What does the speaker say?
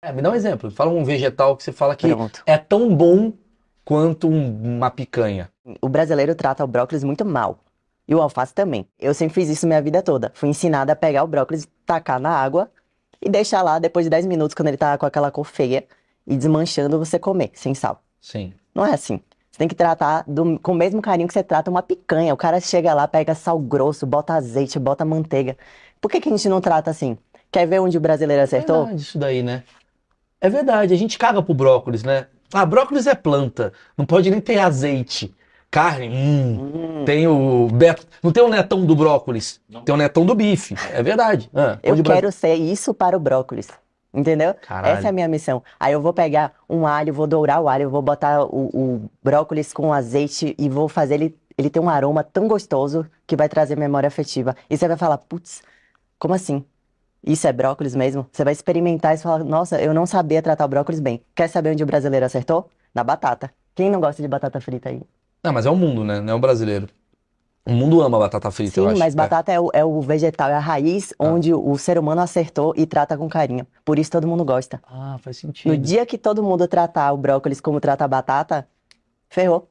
É, me dá um exemplo. Fala um vegetal que você fala que Pronto. é tão bom quanto uma picanha. O brasileiro trata o brócolis muito mal. E o alface também. Eu sempre fiz isso minha vida toda. Fui ensinada a pegar o brócolis, tacar na água e deixar lá depois de 10 minutos, quando ele tá com aquela cor feia, e desmanchando, você comer, sem sal. Sim. Não é assim. Você tem que tratar do, com o mesmo carinho que você trata uma picanha. O cara chega lá, pega sal grosso, bota azeite, bota manteiga. Por que, que a gente não trata assim? Quer ver onde o brasileiro acertou? É isso daí, né? É verdade, a gente caga pro brócolis, né? Ah, brócolis é planta, não pode nem ter azeite. Carne, hum, hum. tem o Beto. Não tem o netão do brócolis, não. tem o netão do bife. É verdade. Ah, eu quero ser isso para o brócolis. Entendeu? Caralho. Essa é a minha missão. Aí eu vou pegar um alho, vou dourar o alho, vou botar o, o brócolis com azeite e vou fazer ele, ele ter um aroma tão gostoso que vai trazer memória afetiva. E você vai falar, putz, como assim? isso é brócolis mesmo? Você vai experimentar e falar, nossa, eu não sabia tratar o brócolis bem. Quer saber onde o brasileiro acertou? Na batata. Quem não gosta de batata frita aí? Não, mas é o mundo, né? Não é o brasileiro. O mundo ama batata frita, Sim, eu acho. Sim, mas é. batata é. É, o, é. o, vegetal, é a raiz ah. onde o ser humano acertou e trata com carinho. Por isso todo mundo gosta. Ah, faz sentido. No dia que todo mundo tratar o brócolis como trata a batata, ferrou.